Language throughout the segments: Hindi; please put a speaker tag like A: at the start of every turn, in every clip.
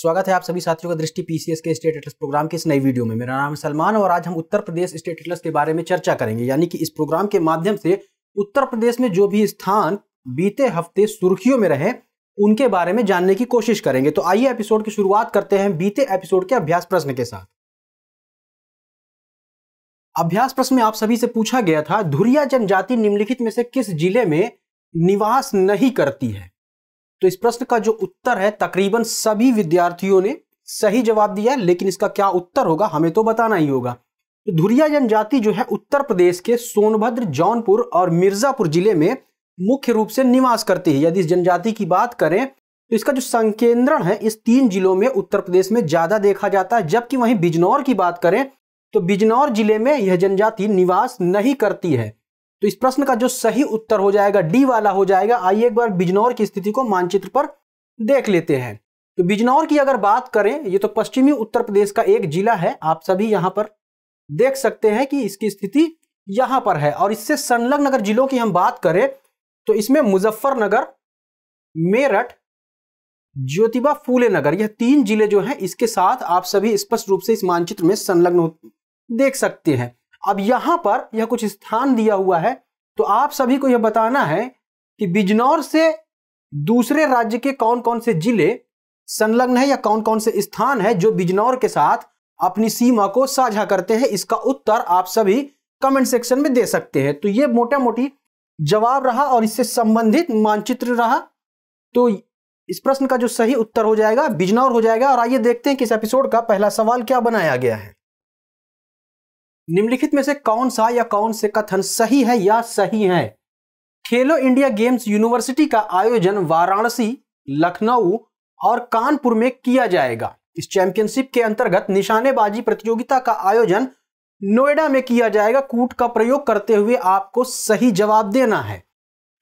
A: स्वागत है आप सभी साथियों का दृष्टि पीसीएस के स्टेट एटलस प्रोग्राम के इस नई वीडियो में मेरा नाम है सलमान और आज हम उत्तर प्रदेश स्टेट एटलस के बारे में चर्चा करेंगे यानी कि इस प्रोग्राम के माध्यम से उत्तर प्रदेश में जो भी स्थान बीते हफ्ते सुर्खियों में रहे उनके बारे में जानने की कोशिश करेंगे तो आइए एपिसोड की शुरुआत करते हैं बीते एपिसोड के अभ्यास प्रश्न के साथ अभ्यास प्रश्न में आप सभी से पूछा गया था धुरिया जनजाति निम्नलिखित में से किस जिले में निवास नहीं करती है तो इस प्रश्न का जो उत्तर है तकरीबन सभी विद्यार्थियों ने सही जवाब दिया लेकिन इसका क्या उत्तर होगा हमें तो बताना ही होगा तो धुरिया जनजाति जो है उत्तर प्रदेश के सोनभद्र जौनपुर और मिर्जापुर जिले में मुख्य रूप से निवास करती है यदि इस जनजाति की बात करें तो इसका जो संकेंद्रण है इस तीन जिलों में उत्तर प्रदेश में ज्यादा देखा जाता है जबकि वहीं बिजनौर की बात करें तो बिजनौर जिले में यह जनजाति निवास नहीं करती है तो इस प्रश्न का जो सही उत्तर हो जाएगा डी वाला हो जाएगा आइए एक बार बिजनौर की स्थिति को मानचित्र पर देख लेते हैं तो बिजनौर की अगर बात करें ये तो पश्चिमी उत्तर प्रदेश का एक जिला है आप सभी यहाँ पर देख सकते हैं कि इसकी स्थिति यहाँ पर है और इससे संलग्न अगर जिलों की हम बात करें तो इसमें मुजफ्फरनगर मेरठ ज्योतिबा फूले नगर यह तीन जिले जो हैं इसके साथ आप सभी स्पष्ट रूप से इस मानचित्र में संलग्न देख सकते हैं अब यहां पर यह कुछ स्थान दिया हुआ है तो आप सभी को यह बताना है कि बिजनौर से दूसरे राज्य के कौन कौन से जिले संलग्न है या कौन कौन से स्थान है जो बिजनौर के साथ अपनी सीमा को साझा करते हैं इसका उत्तर आप सभी कमेंट सेक्शन में दे सकते हैं तो ये मोटा मोटी जवाब रहा और इससे संबंधित मानचित्र रहा तो इस प्रश्न का जो सही उत्तर हो जाएगा बिजनौर हो जाएगा और आइए देखते हैं कि इस एपिसोड का पहला सवाल क्या बनाया गया है निम्नलिखित में से कौन सा या कौन से कथन सही है या सही है खेलो इंडिया गेम्स यूनिवर्सिटी का आयोजन वाराणसी लखनऊ और कानपुर में किया जाएगा इस चैंपियनशिप के अंतर्गत निशानेबाजी प्रतियोगिता का आयोजन नोएडा में किया जाएगा कूट का प्रयोग करते हुए आपको सही जवाब देना है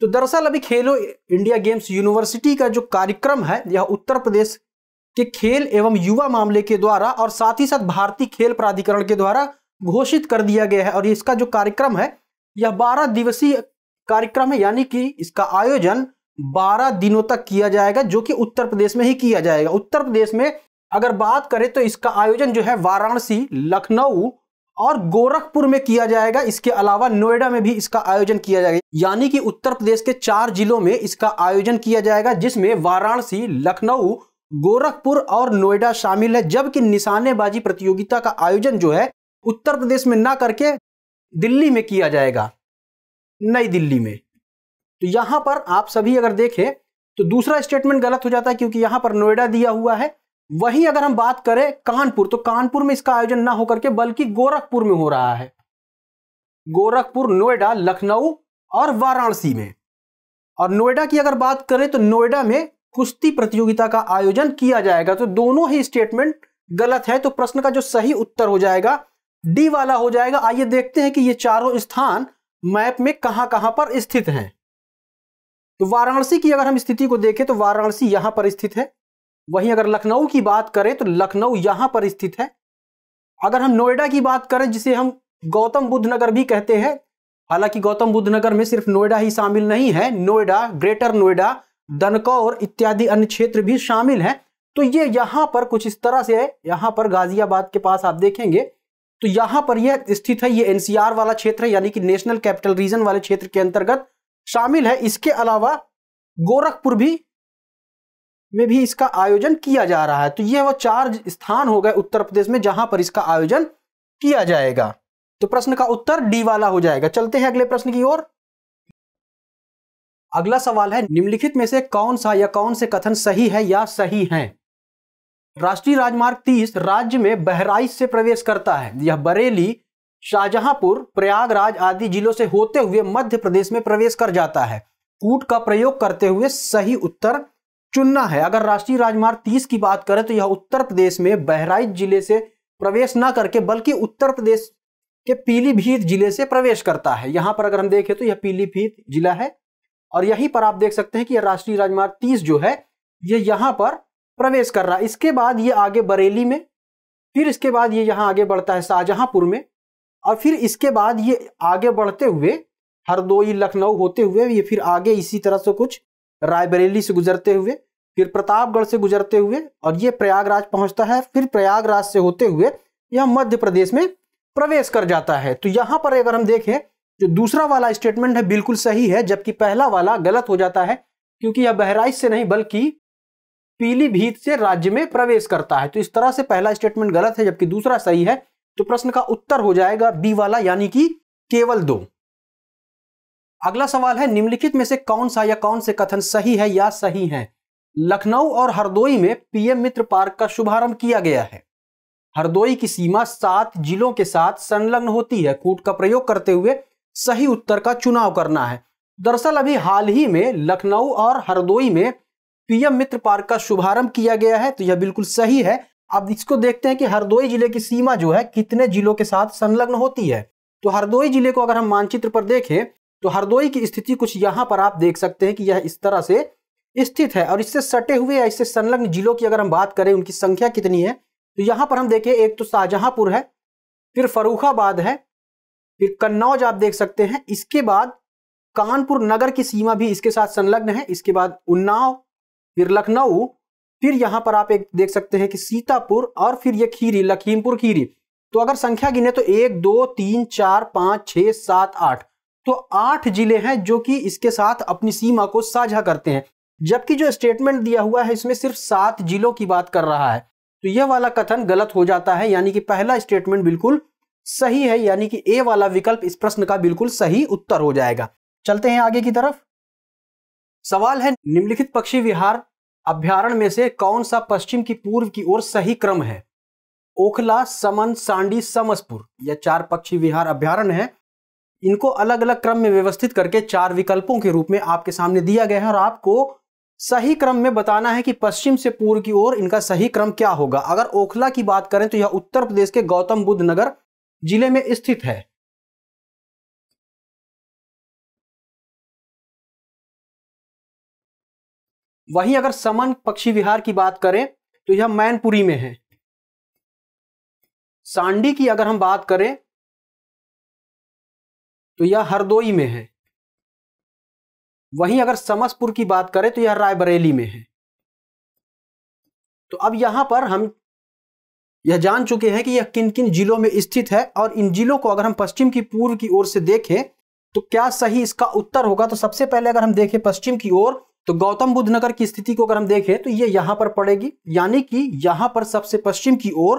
A: तो दरअसल अभी खेलो इंडिया गेम्स यूनिवर्सिटी का जो कार्यक्रम है यह उत्तर प्रदेश के खेल एवं युवा मामले के द्वारा और साथ ही साथ भारतीय खेल प्राधिकरण के द्वारा घोषित कर दिया गया है और इसका जो कार्यक्रम है यह बारह दिवसीय कार्यक्रम है यानी कि इसका आयोजन बारह दिनों तक किया जाएगा जो कि उत्तर प्रदेश में ही किया जाएगा उत्तर प्रदेश में अगर बात करें तो इसका आयोजन जो है वाराणसी लखनऊ और गोरखपुर में किया जाएगा इसके अलावा नोएडा में भी इसका आयोजन किया जाएगा यानी कि उत्तर प्रदेश के चार जिलों में इसका आयोजन किया जाएगा जिसमें वाराणसी लखनऊ गोरखपुर और नोएडा शामिल है जबकि निशानेबाजी प्रतियोगिता का आयोजन जो है उत्तर प्रदेश में ना करके दिल्ली में किया जाएगा नई दिल्ली में तो यहां पर आप सभी अगर देखें तो दूसरा स्टेटमेंट गलत हो जाता है क्योंकि यहां पर नोएडा दिया हुआ है वहीं अगर हम बात करें कानपुर तो कानपुर में इसका आयोजन ना होकर के बल्कि गोरखपुर में हो रहा है गोरखपुर नोएडा लखनऊ और वाराणसी में और नोएडा की अगर बात करें तो नोएडा में कुश्ती प्रतियोगिता का आयोजन किया जाएगा तो दोनों ही स्टेटमेंट गलत है तो प्रश्न का जो सही उत्तर हो जाएगा डी वाला हो जाएगा आइए देखते हैं कि ये चारों स्थान मैप में कहां कहां पर स्थित हैं तो वाराणसी की अगर हम स्थिति को देखें तो वाराणसी यहां पर स्थित है वहीं अगर लखनऊ की बात करें तो लखनऊ यहां पर स्थित है अगर हम नोएडा की बात करें जिसे हम गौतम बुद्ध नगर भी कहते हैं हालांकि गौतम बुद्ध नगर में सिर्फ नोएडा ही शामिल नहीं है नोएडा ग्रेटर नोएडा दनकौर इत्यादि अन्य क्षेत्र भी शामिल हैं तो ये यहां पर कुछ इस तरह से है यहां पर गाजियाबाद के पास आप देखेंगे तो यहां पर यह स्थित है ये एनसीआर वाला क्षेत्र है यानी कि नेशनल कैपिटल रीजन वाले क्षेत्र के अंतर्गत शामिल है इसके अलावा गोरखपुर भी में भी इसका आयोजन किया जा रहा है तो यह वो चार स्थान हो गए उत्तर प्रदेश में जहां पर इसका आयोजन किया जाएगा तो प्रश्न का उत्तर डी वाला हो जाएगा चलते हैं अगले प्रश्न की ओर अगला सवाल है निम्नलिखित में से कौन सा या कौन से कथन सही है या सही है राष्ट्रीय राजमार्ग तीस राज्य में बहराइच से प्रवेश करता है यह बरेली शाहजहांपुर प्रयागराज आदि जिलों से होते हुए मध्य प्रदेश में प्रवेश कर जाता है कूट का प्रयोग करते हुए सही उत्तर चुनना है अगर राष्ट्रीय राजमार्ग तीस की बात करें तो यह उत्तर प्रदेश में बहराइच जिले से प्रवेश ना करके बल्कि उत्तर प्रदेश के पीलीभीत जिले से प्रवेश करता है यहाँ पर अगर हम देखें तो यह पीलीभीत जिला है और यहीं पर आप देख सकते हैं कि यह राष्ट्रीय राजमार्ग तीस जो है ये यह यहाँ पर प्रवेश कर रहा है इसके बाद ये आगे बरेली में फिर इसके बाद ये यहाँ आगे बढ़ता है शाहजहांपुर में और फिर इसके बाद ये आगे बढ़ते हुए हरदोई लखनऊ होते हुए ये फिर आगे इसी तरह से कुछ रायबरेली से गुजरते हुए फिर प्रतापगढ़ से गुजरते हुए और ये प्रयागराज पहुंचता है फिर प्रयागराज से होते हुए यह मध्य प्रदेश में प्रवेश कर जाता है तो यहाँ पर अगर हम देखें जो दूसरा वाला स्टेटमेंट है बिल्कुल सही है जबकि पहला वाला गलत हो जाता है क्योंकि यह बहराइच से नहीं बल्कि पीलीभीत से राज्य में प्रवेश करता है तो इस तरह से पहला स्टेटमेंट गलत है जबकि दूसरा सही है तो प्रश्न का उत्तर हो जाएगा बी वाला यानी कि केवल दो अगला सवाल है निम्नलिखित में से कौन सा या कौन से कथन सही है या सही है लखनऊ और हरदोई में पीएम मित्र पार्क का शुभारंभ किया गया है हरदोई की सीमा सात जिलों के साथ संलग्न होती है कूट का प्रयोग करते हुए सही उत्तर का चुनाव करना है दरअसल अभी हाल ही में लखनऊ और हरदोई में पीएम मित्र पार्क का शुभारंभ किया गया है तो यह बिल्कुल सही है अब इसको देखते हैं कि हरदोई जिले की सीमा जो है कितने जिलों के साथ संलग्न होती है तो हरदोई जिले को अगर हम मानचित्र पर देखें तो हरदोई की स्थिति कुछ यहाँ पर आप देख सकते हैं कि यह इस तरह से स्थित है और इससे सटे हुए या इससे संलग्न जिलों की अगर हम बात करें उनकी संख्या कितनी है तो यहाँ पर हम देखें एक तो शाहजहांपुर है फिर फरुखाबाद है फिर कन्नौज आप देख सकते हैं इसके बाद कानपुर नगर की सीमा भी इसके साथ संलग्न है इसके बाद उन्नाव फिर लखनऊ फिर यहाँ पर आप एक देख सकते हैं कि सीतापुर और फिर ये खीरी लखीमपुर खीरी तो अगर संख्या गिने तो एक दो तीन चार पाँच छः सात आठ तो आठ जिले हैं जो कि इसके साथ अपनी सीमा को साझा करते हैं जबकि जो स्टेटमेंट दिया हुआ है इसमें सिर्फ सात जिलों की बात कर रहा है तो यह वाला कथन गलत हो जाता है यानी कि पहला स्टेटमेंट बिल्कुल सही है यानी कि ए वाला विकल्प इस प्रश्न का बिल्कुल सही उत्तर हो जाएगा चलते हैं आगे की तरफ सवाल है निम्नलिखित पक्षी विहार अभ्यारण में से कौन सा पश्चिम की पूर्व की ओर सही क्रम है ओखला समन सांडी समसपुर यह चार पक्षी विहार अभ्यारण है इनको अलग अलग क्रम में व्यवस्थित करके चार विकल्पों के रूप में आपके सामने दिया गया है और आपको सही क्रम में बताना है कि पश्चिम से पूर्व की ओर इनका सही क्रम क्या होगा अगर ओखला की बात
B: करें तो यह उत्तर प्रदेश के गौतम बुद्ध नगर जिले में स्थित है वहीं अगर समन पक्षी विहार की बात करें तो यह मैनपुरी में है सांडी की अगर हम बात करें तो यह हरदोई में है वहीं अगर समसपुर की बात करें तो यह रायबरेली में है तो अब यहां पर हम यह
A: जान चुके हैं कि यह किन किन जिलों में स्थित है और इन जिलों को अगर हम पश्चिम की पूर्व की ओर से देखें तो क्या सही इसका उत्तर होगा तो सबसे पहले अगर हम देखें पश्चिम की ओर तो गौतम बुद्ध नगर की स्थिति को अगर हम देखें तो ये यह यहां पर पड़ेगी यानी कि यहां पर सबसे पश्चिम की ओर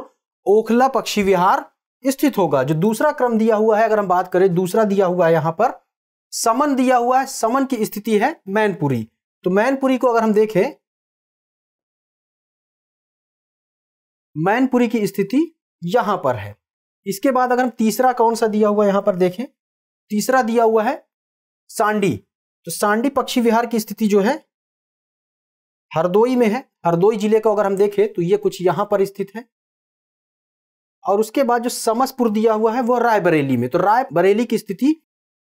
A: ओखला पक्षी विहार स्थित होगा जो दूसरा क्रम दिया हुआ है अगर हम बात करें दूसरा दिया हुआ
B: है यहां पर समन दिया हुआ है समन की स्थिति है मैनपुरी तो मैनपुरी को अगर हम देखें मैनपुरी की स्थिति यहां पर है इसके बाद अगर हम तीसरा कौन सा दिया हुआ यहां पर देखें तीसरा दिया हुआ है सांडी तो सांडी पक्षी विहार की स्थिति जो है हरदोई में है हरदोई जिले को अगर हम देखें तो ये कुछ यहां पर स्थित है
A: और उसके बाद जो समसपुर दिया हुआ है वह रायबरेली में तो रायबरेली की स्थिति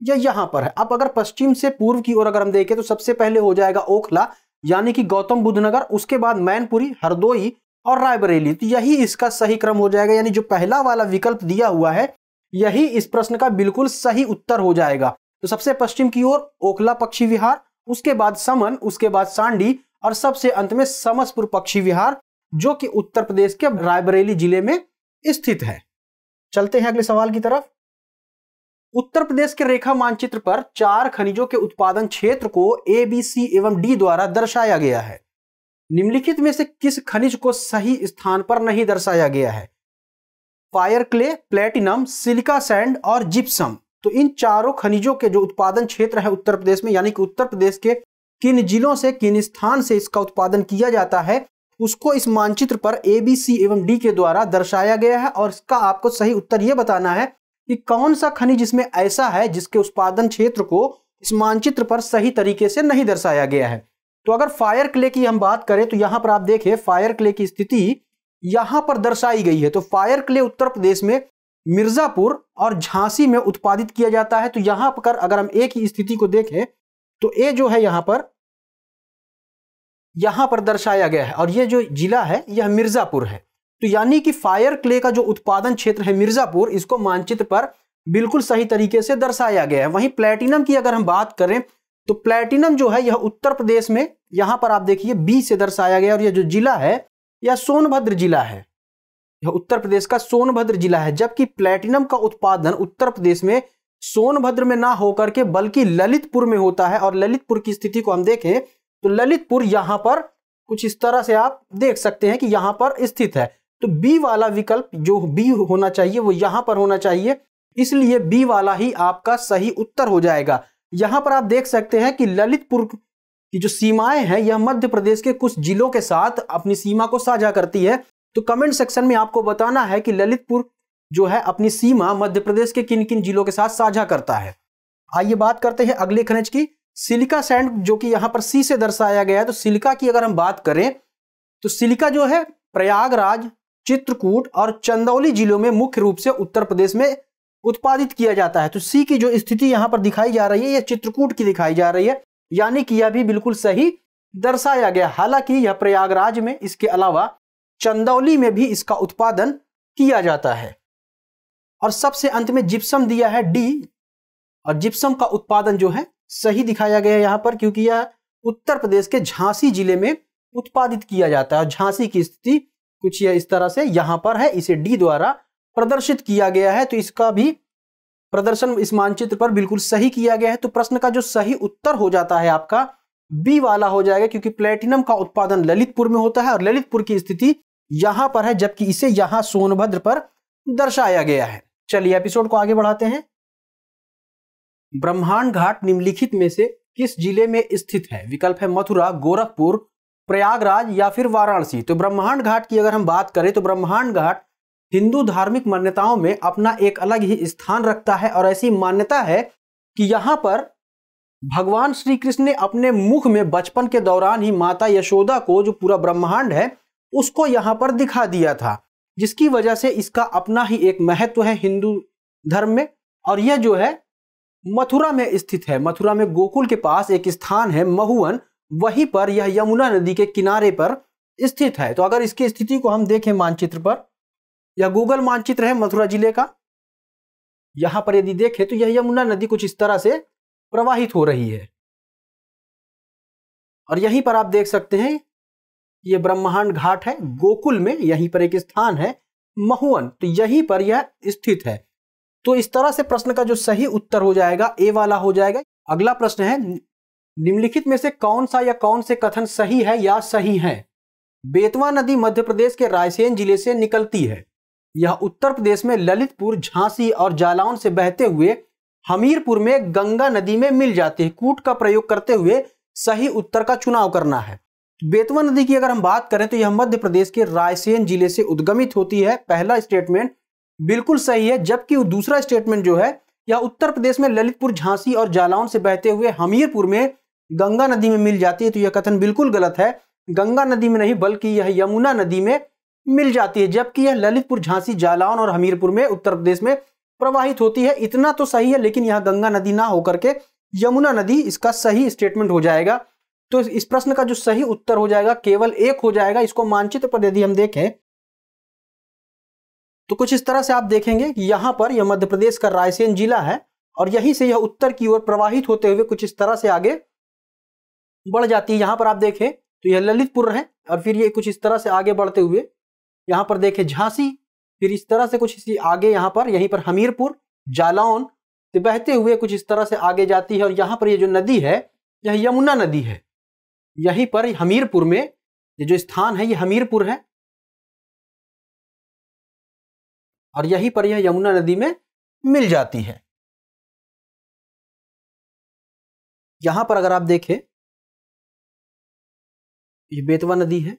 A: यह यहां पर है अब अगर पश्चिम से पूर्व की ओर अगर हम देखें तो सबसे पहले हो जाएगा ओखला यानी कि गौतम बुद्ध नगर उसके बाद मैनपुरी हरदोई और रायबरेली तो यही इसका सही क्रम हो जाएगा यानी जो पहला वाला विकल्प दिया हुआ है यही इस प्रश्न का बिल्कुल सही उत्तर हो जाएगा तो सबसे पश्चिम की ओर ओखला पक्षी विहार उसके बाद समन उसके बाद सांडी और सबसे अंत में समसपुर पक्षी विहार जो कि उत्तर प्रदेश के रायबरेली जिले में स्थित है चलते हैं अगले सवाल की तरफ उत्तर प्रदेश के रेखा मानचित्र पर चार खनिजों के उत्पादन क्षेत्र को ए बी सी एवं डी द्वारा दर्शाया गया है निम्नलिखित में से किस खनिज को सही स्थान पर नहीं दर्शाया गया है fire clay platinum silica sand और जिप्सम तो इन चारों खनिजों के जो उत्पादन क्षेत्र है उत्तर प्रदेश में यानी कि उत्तर प्रदेश के किन जिलों से किन स्थान से इसका उत्पादन किया जाता है उसको इस मानचित्र पर ए बी सी एवं डी के द्वारा दर्शाया गया है और इसका आपको सही उत्तर यह बताना है कि कौन सा खनिज इसमें ऐसा है जिसके उत्पादन क्षेत्र को इस मानचित्र पर सही तरीके से नहीं दर्शाया गया है तो अगर फायर क्ले की हम बात करें तो यहां पर आप देखें फायर क्ले की स्थिति यहां पर दर्शाई गई है तो फायर क्ले उत्तर प्रदेश में मिर्ज़ापुर और झांसी में उत्पादित किया जाता है तो यहां पर अगर हम एक ही स्थिति को देखें तो ए जो है यहां पर यहां पर दर्शाया गया है और ये जो जिला है यह मिर्ज़ापुर है तो यानी कि फायर क्ले का जो उत्पादन क्षेत्र है मिर्ज़ापुर इसको मानचित्र पर बिल्कुल सही तरीके से दर्शाया गया है वहीं प्लेटिनम की अगर हम बात करें तो प्लेटिनम जो है यह उत्तर प्रदेश में यहां पर आप देखिए बी से दर्शाया गया और यह जो जिला है यह सोनभद्र जिला है यह उत्तर प्रदेश का सोनभद्र जिला है जबकि प्लेटिनम का उत्पादन उत्तर प्रदेश में सोनभद्र में ना होकर के बल्कि ललितपुर में होता है और ललितपुर की स्थिति को हम देखें तो ललितपुर यहां पर कुछ इस तरह से आप देख सकते हैं कि यहां पर स्थित है तो बी वाला विकल्प जो बी होना चाहिए वो यहां पर होना चाहिए इसलिए बी वाला ही आपका सही उत्तर हो जाएगा यहां पर आप देख सकते हैं कि ललितपुर की जो सीमाएं हैं यह मध्य प्रदेश के कुछ जिलों के साथ अपनी सीमा को साझा करती है तो कमेंट सेक्शन में आपको बताना है कि ललितपुर जो है अपनी सीमा मध्य प्रदेश के किन किन जिलों के साथ साझा करता है आइए बात करते हैं अगले खनिज की सिलिका सैंड जो कि यहाँ पर सी से दर्शाया गया है तो सिलिका की अगर हम बात करें तो सिलिका जो है प्रयागराज चित्रकूट और चंदौली जिलों में मुख्य रूप से उत्तर प्रदेश में उत्पादित किया जाता है तो सी की जो स्थिति यहाँ पर दिखाई जा रही है यह चित्रकूट की दिखाई जा रही है यानी कि यह भी बिल्कुल सही दर्शाया गया हालांकि यह प्रयागराज में इसके अलावा चंदौली में भी इसका उत्पादन किया जाता है और सबसे अंत में जिप्सम दिया है डी और जिप्सम का उत्पादन जो है सही दिखाया गया है यहाँ पर क्योंकि यह उत्तर प्रदेश के झांसी जिले में उत्पादित किया जाता है और झांसी की स्थिति कुछ यह इस तरह से यहां पर है इसे डी द्वारा प्रदर्शित किया गया है तो इसका भी प्रदर्शन इस मानचित्र पर बिल्कुल सही किया गया है तो प्रश्न का जो सही उत्तर हो जाता है आपका बी वाला हो जाएगा क्योंकि प्लेटिनम का उत्पादन ललितपुर में होता है और ललितपुर की स्थिति यहां पर है जबकि इसे यहां सोनभद्र पर दर्शाया गया है चलिए एपिसोड को आगे बढ़ाते हैं ब्रह्मांड घाट निम्नलिखित में से किस जिले में स्थित है विकल्प है मथुरा गोरखपुर प्रयागराज या फिर वाराणसी तो ब्रह्मांड घाट की अगर हम बात करें तो ब्रह्मांड घाट हिंदू धार्मिक मान्यताओं में अपना एक अलग ही स्थान रखता है और ऐसी मान्यता है कि यहां पर भगवान श्री कृष्ण ने अपने मुख में बचपन के दौरान ही माता यशोदा को जो पूरा ब्रह्मांड है उसको यहाँ पर दिखा दिया था जिसकी वजह से इसका अपना ही एक महत्व है हिंदू धर्म में और यह जो है मथुरा में स्थित है मथुरा में गोकुल के पास एक स्थान है महुवन वहीं पर यह यमुना नदी के किनारे पर स्थित है तो अगर इसकी स्थिति को हम देखें मानचित्र पर
B: यह गूगल मानचित्र है मथुरा जिले का यहां पर यदि देखें तो यह यमुना नदी कुछ इस तरह से प्रवाहित हो रही है और यहीं पर आप देख सकते हैं ये ब्रह्मांड घाट है गोकुल में यहीं पर एक स्थान है
A: महुअन तो यहीं पर यह स्थित है तो इस तरह से प्रश्न का जो सही उत्तर हो जाएगा ए वाला हो जाएगा अगला प्रश्न है निम्नलिखित में से कौन सा या कौन से कथन सही है या सही है बेतवा नदी मध्य प्रदेश के रायसेन जिले से निकलती है यह उत्तर प्रदेश में ललितपुर झांसी और जालौन से बहते हुए हमीरपुर में गंगा नदी में मिल जाती है कूट का प्रयोग करते हुए सही उत्तर का चुनाव करना है बेतवा नदी की अगर हम बात करें तो यह मध्य प्रदेश के रायसेन जिले से उद्गमित होती है पहला स्टेटमेंट बिल्कुल सही है जबकि दूसरा स्टेटमेंट जो है यह उत्तर प्रदेश में ललितपुर झांसी और जालौन से बहते हुए हमीरपुर में गंगा नदी में मिल जाती है तो यह कथन बिल्कुल गलत है गंगा नदी में नहीं बल्कि यह यमुना नदी में मिल जाती है जबकि यह ललितपुर झांसी जालौन और हमीरपुर में उत्तर प्रदेश में प्रवाहित होती है इतना तो सही है लेकिन यह गंगा नदी ना होकर के यमुना नदी इसका सही स्टेटमेंट हो जाएगा तो इस प्रश्न का जो सही उत्तर हो जाएगा केवल एक हो जाएगा इसको मानचित्र पर यदि हम देखें तो कुछ इस तरह से आप देखेंगे कि यहाँ पर यह मध्य प्रदेश का रायसेन जिला है और यहीं से यह उत्तर की ओर प्रवाहित होते हुए कुछ इस तरह से आगे बढ़ जाती है यहां पर आप देखें तो यह ललितपुर है और फिर ये कुछ इस तरह से आगे बढ़ते हुए यहाँ पर देखें झांसी फिर इस तरह से कुछ इसी आगे यहाँ पर यहीं पर हमीरपुर जालौन तो बहते हुए कुछ इस तरह
B: से आगे जाती है और यहाँ पर ये यह जो नदी है यह यमुना नदी है यहीं पर हमीरपुर में ये जो स्थान है ये हमीरपुर है और यहीं पर यह यमुना नदी में मिल जाती है यहां पर अगर आप देखें ये बेतवा नदी है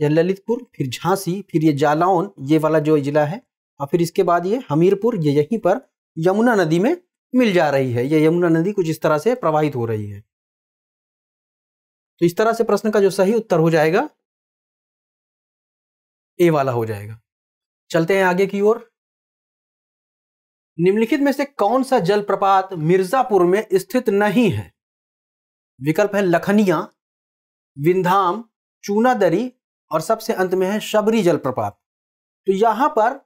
B: यह ललितपुर फिर झांसी फिर ये जालौन ये
A: वाला जो जिला है और फिर इसके बाद ये हमीरपुर ये यहीं पर यमुना नदी में मिल जा
B: रही है ये यमुना नदी कुछ इस तरह से प्रवाहित हो रही है तो इस तरह से प्रश्न का जो सही उत्तर हो जाएगा ए वाला हो जाएगा चलते हैं आगे की ओर निम्नलिखित में से कौन सा जलप्रपात मिर्जापुर में स्थित नहीं है विकल्प है लखनिया
A: विंधाम चूनादरी और सबसे अंत में है शबरी जलप्रपात तो यहां पर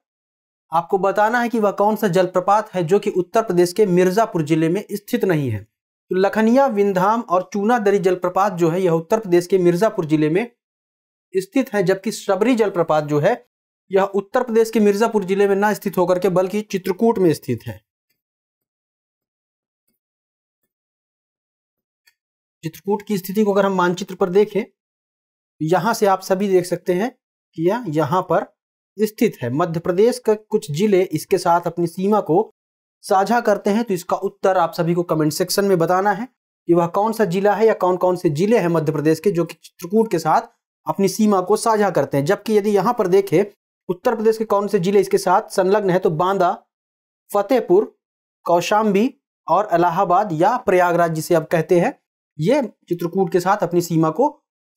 A: आपको बताना है कि वह कौन सा जलप्रपात है जो कि उत्तर प्रदेश के मिर्जापुर जिले में स्थित नहीं है लखनिया विंधाम और चूनादरी जलप्रपात जो है यह उत्तर प्रदेश के मिर्जापुर जिले में स्थित है जबकि शबरी जलप्रपात जो है यह उत्तर
B: प्रदेश के मिर्जापुर जिले में ना स्थित होकर के बल्कि चित्रकूट में स्थित है चित्रकूट की स्थिति को अगर हम मानचित्र पर देखें यहां से आप सभी देख सकते हैं कि यह यहां पर स्थित
A: है मध्य प्रदेश के कुछ जिले इसके साथ अपनी सीमा को साझा करते हैं तो इसका उत्तर आप सभी को कमेंट सेक्शन में बताना है कि वह कौन सा जिला है या कौन कौन से जिले हैं मध्य प्रदेश के जो कि चित्रकूट के साथ अपनी सीमा को साझा करते हैं जबकि यदि यहाँ पर देखें उत्तर प्रदेश के कौन से जिले इसके साथ संलग्न है तो बांदा फतेहपुर कौशाम्बी और इलाहाबाद या प्रयागराज जिसे आप कहते हैं ये चित्रकूट के साथ अपनी सीमा को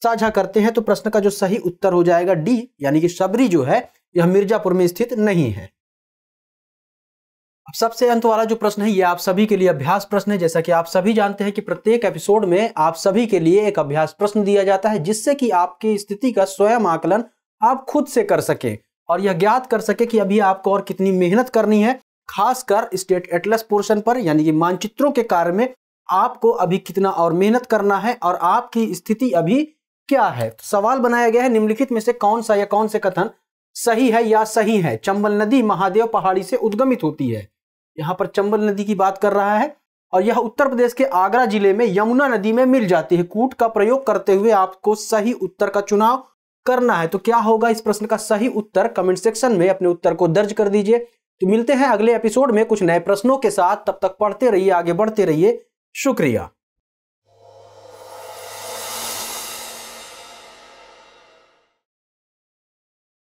A: साझा करते हैं तो प्रश्न का जो सही उत्तर हो जाएगा डी यानी कि शबरी जो है यह मिर्जापुर में स्थित नहीं है अब सबसे अंत वाला जो प्रश्न है ये आप सभी के लिए अभ्यास प्रश्न है जैसा कि आप सभी जानते हैं कि प्रत्येक एपिसोड में आप सभी के लिए एक अभ्यास प्रश्न दिया जाता है जिससे कि आपकी स्थिति का स्वयं आकलन आप खुद से कर सके और यह ज्ञात कर सके कि अभी आपको और कितनी मेहनत करनी है खासकर स्टेट एटलस पोर्शन पर यानी कि मानचित्रों के कार्य में आपको अभी कितना और मेहनत करना है और आपकी स्थिति अभी क्या है तो सवाल बनाया गया है निम्नलिखित में से कौन सा या कौन से कथन सही है या सही है चंबल नदी महादेव पहाड़ी से उद्गमित होती है यहाँ पर चंबल नदी की बात कर रहा है और यह उत्तर प्रदेश के आगरा जिले में यमुना नदी में मिल जाती है कूट का प्रयोग करते हुए आपको सही उत्तर का चुनाव करना है तो क्या होगा इस प्रश्न का सही उत्तर कमेंट सेक्शन में अपने उत्तर को दर्ज कर दीजिए तो मिलते हैं अगले एपिसोड में कुछ नए प्रश्नों के साथ तब तक पढ़ते
B: रहिए आगे बढ़ते रहिए शुक्रिया